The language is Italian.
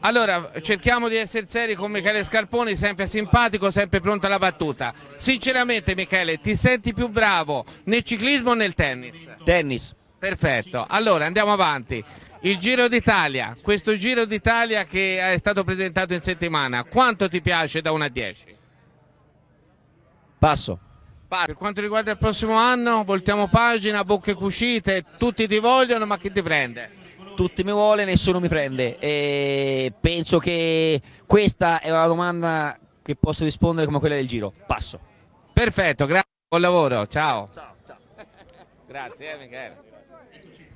Allora, cerchiamo di essere seri con Michele Scarponi, sempre simpatico, sempre pronto alla battuta. Sinceramente Michele, ti senti più bravo nel ciclismo o nel tennis? Tennis. Perfetto, allora andiamo avanti. Il Giro d'Italia, questo Giro d'Italia che è stato presentato in settimana, quanto ti piace da 1 a 10? Passo. Per quanto riguarda il prossimo anno, voltiamo pagina, bocche cucite, tutti ti vogliono ma chi ti prende? tutti mi vuole, nessuno mi prende. E penso che questa è una domanda che posso rispondere come quella del giro. Passo. Perfetto, grazie, buon lavoro, ciao. ciao, ciao. grazie, eh, Michele.